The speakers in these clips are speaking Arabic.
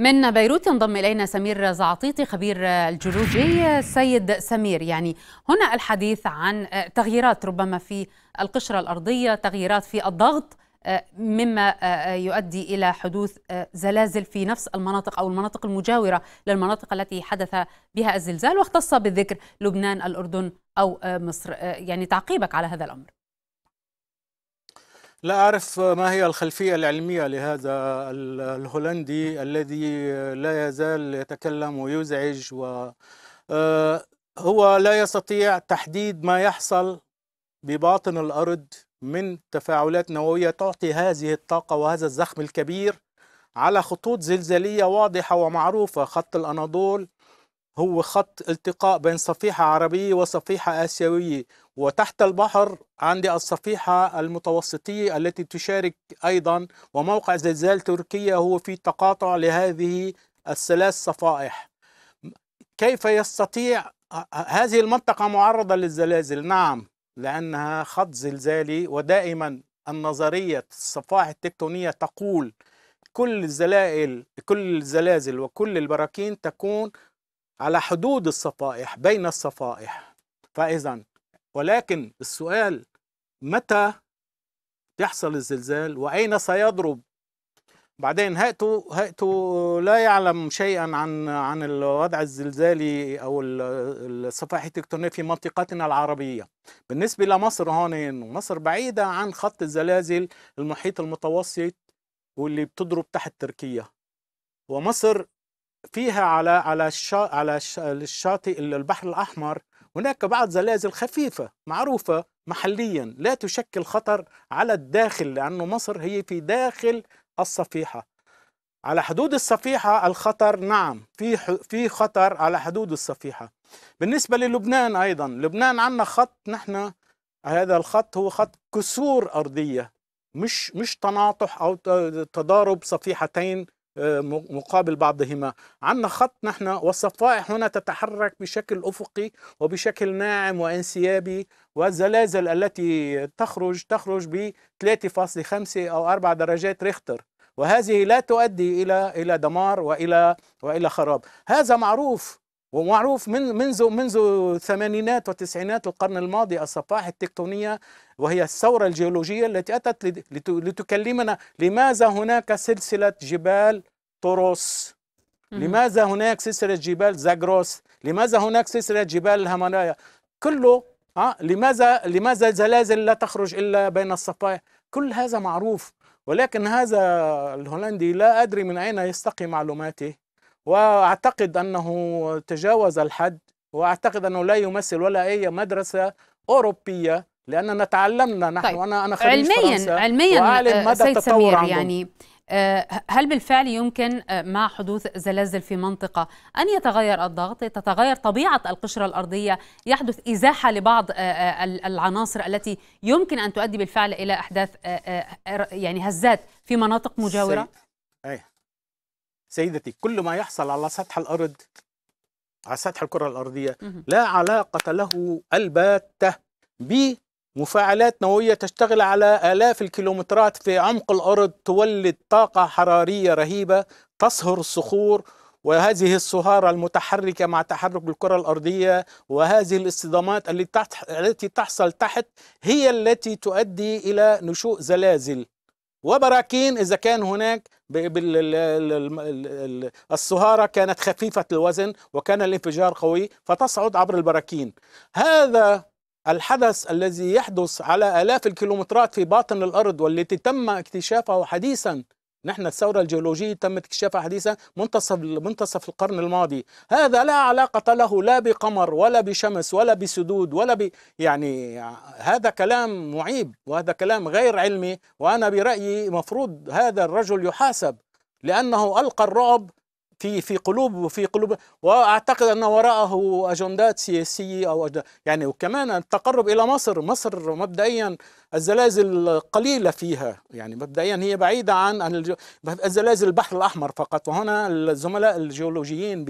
من بيروت ينضم الينا سمير زعطيطي خبير الجيولوجي سيد سمير يعني هنا الحديث عن آه، تغييرات ربما في القشره الارضيه تغييرات في الضغط آه، مما آه، يؤدي الى حدوث زلازل في نفس المناطق او المناطق المجاوره للمناطق التي حدث بها الزلزال واختص بالذكر لبنان الاردن او مصر يعني تعقيبك على هذا الامر لا أعرف ما هي الخلفية العلمية لهذا الهولندي الذي لا يزال يتكلم ويزعج و آه، هو لا يستطيع تحديد ما يحصل بباطن الأرض من تفاعلات نووية تعطي هذه الطاقة وهذا الزخم الكبير على خطوط زلزالية واضحة ومعروفة خط الأناضول هو خط التقاء بين صفيحة عربية وصفيحة آسيوية وتحت البحر عندي الصفيحة المتوسطية التي تشارك أيضا وموقع زلزال تركيا هو في تقاطع لهذه الثلاث صفائح كيف يستطيع هذه المنطقة معرضة للزلازل نعم لأنها خط زلزالي ودائما النظرية الصفائح التكتونية تقول كل الزلائل كل الزلازل وكل البراكين تكون على حدود الصفائح بين الصفائح فإذا ولكن السؤال متى يحصل الزلزال وأين سيضرب بعدين هاتوا هاتوا لا يعلم شيئا عن عن الوضع الزلزالي او الصفائح التكتونيه في منطقتنا العربيه. بالنسبه لمصر هون مصر بعيده عن خط الزلازل المحيط المتوسط واللي بتضرب تحت تركيا. ومصر فيها على على الشا... على الشاطئ البحر الاحمر هناك بعض زلازل خفيفه معروفه محليا لا تشكل خطر على الداخل لانه مصر هي في داخل الصفيحه على حدود الصفيحه الخطر نعم في في خطر على حدود الصفيحه بالنسبه للبنان ايضا لبنان عندنا خط نحن هذا الخط هو خط كسور ارضيه مش مش تناطح او تضارب صفيحتين مقابل بعضهما عندنا خط نحن والصفائح هنا تتحرك بشكل أفقي وبشكل ناعم وانسيابي والزلازل التي تخرج تخرج ب 3.5 أو 4 درجات ريختر وهذه لا تؤدي إلى إلى دمار وإلى وإلى خراب هذا معروف ومعروف من منذ منذ الثمانينات والتسعينات القرن الماضي الصفائح التكتونيه وهي الثوره الجيولوجيه التي اتت لتكلمنا لماذا هناك سلسله جبال طروس لماذا هناك سلسله جبال زاغروس لماذا هناك سلسله جبال الهيمالايا كله ها آه، لماذا لماذا الزلازل لا تخرج الا بين الصفائح كل هذا معروف ولكن هذا الهولندي لا ادري من اين يستقي معلوماته واعتقد انه تجاوز الحد واعتقد انه لا يمثل ولا اي مدرسه اوروبيه لاننا تعلمنا نحن طيب. انا انا خريج علميا فرنسا علميا وأعلم آه، مدى سيد سمير يعني آه، هل بالفعل يمكن آه، مع حدوث زلازل في منطقة أن يتغير الضغط تتغير طبيعة القشرة الأرضية يحدث إزاحة لبعض العناصر التي يمكن أن تؤدي بالفعل إلى أحداث يعني هزات في مناطق مجاورة؟ سي... أيه. سيدتي كل ما يحصل على سطح الأرض على سطح الكرة الأرضية لا علاقة له الباتة بمفاعلات نووية تشتغل على آلاف الكيلومترات في عمق الأرض تولد طاقة حرارية رهيبة تصهر الصخور وهذه الصهارة المتحركة مع تحرك الكرة الأرضية وهذه الاصطدامات التي تحصل تحت هي التي تؤدي إلى نشوء زلازل وبراكين إذا كان هناك الصهارة كانت خفيفة الوزن وكان الانفجار قوي فتصعد عبر البراكين هذا الحدث الذي يحدث على آلاف الكيلومترات في باطن الأرض والتي تم اكتشافه حديثا نحن الثورة الجيولوجية تم اكتشافها حديثا منتصف منتصف القرن الماضي هذا لا علاقة له لا بقمر ولا بشمس ولا بسدود ولا ب يعني هذا كلام معيب وهذا كلام غير علمي وأنا برأيي مفروض هذا الرجل يحاسب لأنه ألقى الرعب في في قلوب في قلوب واعتقد ان وراءه اجندات سياسيه او أجندات يعني وكمان التقرب الى مصر، مصر مبدئيا الزلازل قليله فيها يعني مبدئيا هي بعيده عن الزلازل البحر الاحمر فقط وهنا الزملاء الجيولوجيين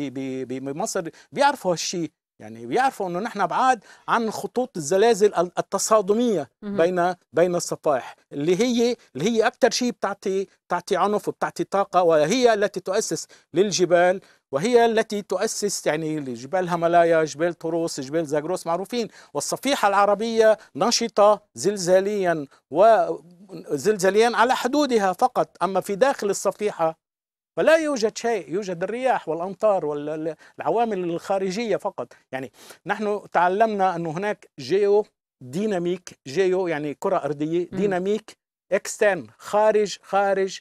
بمصر بيعرفوا هالشيء يعني بيعرفوا انه نحن بعاد عن خطوط الزلازل التصادميه بين بين الصفائح اللي هي اللي هي اكثر شيء بتعطي بتعطي عنف وبتعطي طاقه وهي التي تؤسس للجبال وهي التي تؤسس يعني جبال هيمالايا جبال طروس جبال زاجروس معروفين والصفيحة العربية نشطة زلزاليا وزلزاليا على حدودها فقط أما في داخل الصفيحة فلا يوجد شيء يوجد الرياح والأمطار والعوامل الخارجية فقط يعني نحن تعلمنا انه هناك جيو ديناميك جيو يعني كرة أرضية ديناميك اكسترن خارج خارج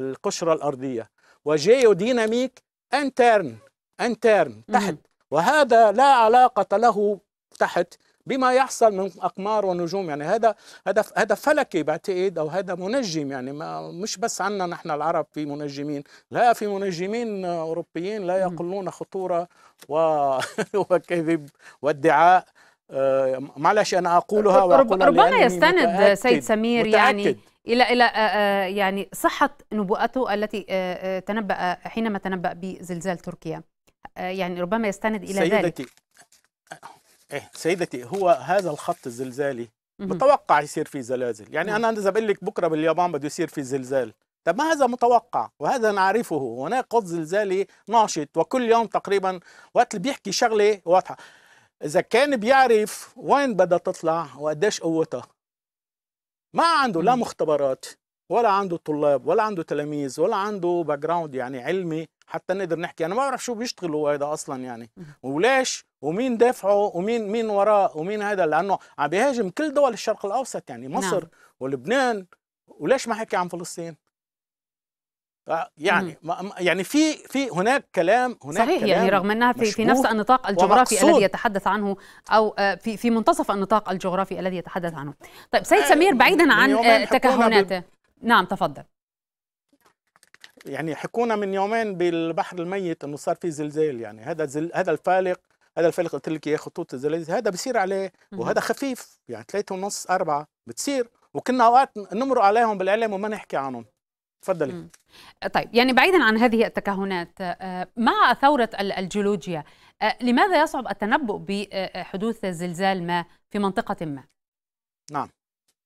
القشرة الأرضية وجيو ديناميك انترن انترن تحت وهذا لا علاقة له تحت بما يحصل من اقمار ونجوم يعني هذا هذا هذا فلكي بعتقد او هذا منجم يعني ما مش بس عندنا نحن العرب في منجمين لا في منجمين اوروبيين لا يقلون خطوره و... وكذب وادعاء آه، معلش انا اقولها وأقولها ربما يستند متأكد سيد سمير يعني متأكد يعني الى الى آه، آه، يعني صحه نبوءته التي تنبأ حينما تنبأ بزلزال تركيا يعني ربما يستند الى سيدتي ذلك إيه سيدتي هو هذا الخط الزلزالي متوقع يصير فيه زلازل يعني انا اذا بقول لك بكره باليابان بده يصير في زلزال طب ما هذا متوقع وهذا نعرفه هناك قط زلزالي ناشط وكل يوم تقريبا وقت اللي بيحكي شغله واضحه اذا كان بيعرف وين بدها تطلع وقديش قوتها ما عنده لا مختبرات ولا عنده طلاب ولا عنده تلاميذ ولا عنده باك جراوند يعني علمي حتى نقدر نحكي انا ما بعرف شو بيشتغل هو هذا اصلا يعني وليش ومين دافعه ومين مين وراه ومين هذا لانه عم بيهاجم كل دول الشرق الاوسط يعني نعم. مصر نعم. ولبنان وليش ما حكي عن فلسطين يعني مم. يعني في في هناك كلام هناك صحيح يعني كلام يعني رغم انها في, في نفس النطاق الجغرافي ومقصود. الذي يتحدث عنه او آه، في في منتصف النطاق الجغرافي الذي يتحدث عنه. طيب سيد آه، سمير بعيدا عن آه، تكهناته نعم تفضل يعني حكونا من يومين بالبحر الميت انه صار في زلزال يعني هذا زل هذا الفالق هذا الفالق قلت لك اياه خطوط الزلازل هذا بصير عليه وهذا خفيف يعني ثلاثة ونص أربعة بتصير وكنا اوقات نمرق عليهم بالاعلام وما نحكي عنهم تفضلي طيب يعني بعيدا عن هذه التكهنات آه، مع ثورة الجيولوجيا آه، لماذا يصعب التنبؤ بحدوث زلزال ما في منطقة ما؟ نعم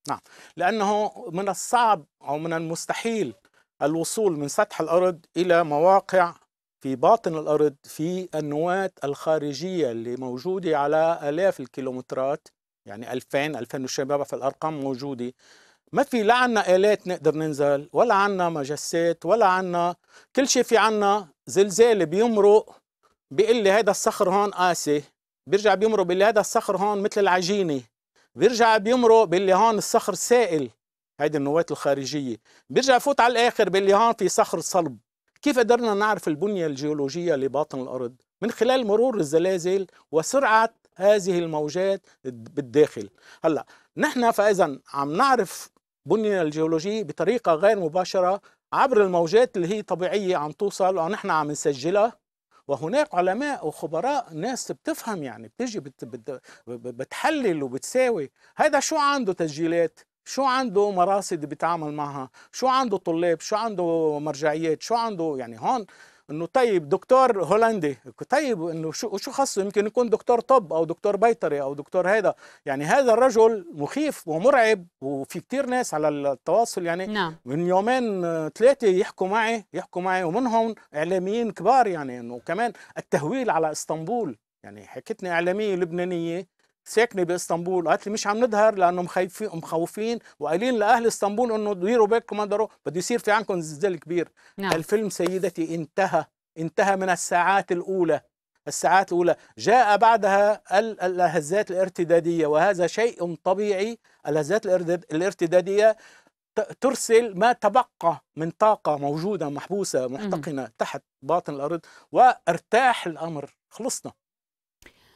نعم لأنه من الصعب أو من المستحيل الوصول من سطح الأرض إلى مواقع في باطن الأرض في النواة الخارجية اللي موجودة على آلاف الكيلومترات يعني 2000 2000 وشي في الأرقام موجودة ما في لا عنا آلات نقدر ننزل ولا عنا مجسات ولا عنا كل شيء في عنا زلزال بيمرق بيقول لي هذا الصخر هون قاسي بيرجع بيمرق بيقول لي هذا الصخر هون مثل العجينة بيرجع بيمرق بيقول لي هون الصخر سائل هيدي النواة الخارجية بيرجع فوت على الآخر باللي هون في صخر صلب كيف قدرنا نعرف البنية الجيولوجية لباطن الأرض من خلال مرور الزلازل وسرعة هذه الموجات بالداخل هلا نحن فإذا عم نعرف بنية الجيولوجية بطريقة غير مباشرة عبر الموجات اللي هي طبيعية عم توصل ونحن عم نسجلها وهناك علماء وخبراء ناس بتفهم يعني بتجي بتحلل وبتساوي هذا شو عنده تسجيلات شو عنده مراصد بيتعامل معها شو عنده طلاب شو عنده مرجعيات شو عنده يعني هون انه طيب دكتور هولندي طيب انه شو شو خصه يمكن يكون دكتور طب او دكتور بيطري او دكتور هذا يعني هذا الرجل مخيف ومرعب وفي كثير ناس على التواصل يعني نعم. من يومين ثلاثه يحكوا معي يحكوا معي ومنهم اعلاميين كبار يعني انه كمان التهويل على اسطنبول يعني حكتني اعلاميه لبنانيه ساكنه باسطنبول قالت لي مش عم نظهر لانه مخيفين مخوفين وقايلين لاهل اسطنبول انه ديروا بالكم هذا بده يصير في عندكم زلزال كبير نعم. الفيلم سيدتي انتهى انتهى من الساعات الاولى الساعات الاولى جاء بعدها الهزات الارتداديه وهذا شيء طبيعي الهزات الارتداديه ترسل ما تبقى من طاقه موجوده محبوسه محتقنه تحت باطن الارض وارتاح الامر خلصنا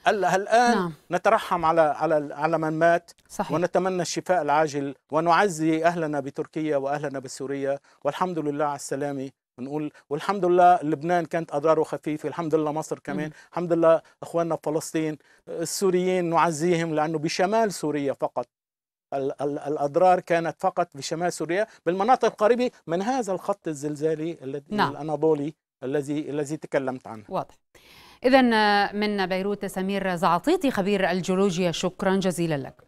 هلا الان نعم. نترحم على على على من مات صحيح. ونتمنى الشفاء العاجل ونعزي اهلنا بتركيا واهلنا بسوريا والحمد لله على السلامه بنقول والحمد لله لبنان كانت اضراره خفيفه الحمد لله مصر كمان م. الحمد لله اخواننا بفلسطين السوريين نعزيهم لانه بشمال سوريا فقط ال ال الاضرار كانت فقط بشمال سوريا بالمناطق القريبه من هذا الخط الزلزالي الذي نعم. الاناضولي الذي الذي تكلمت عنه واضح إذا آه، من بيروت سمير زعطيطي خبير الجيولوجيا شكرا جزيلا لك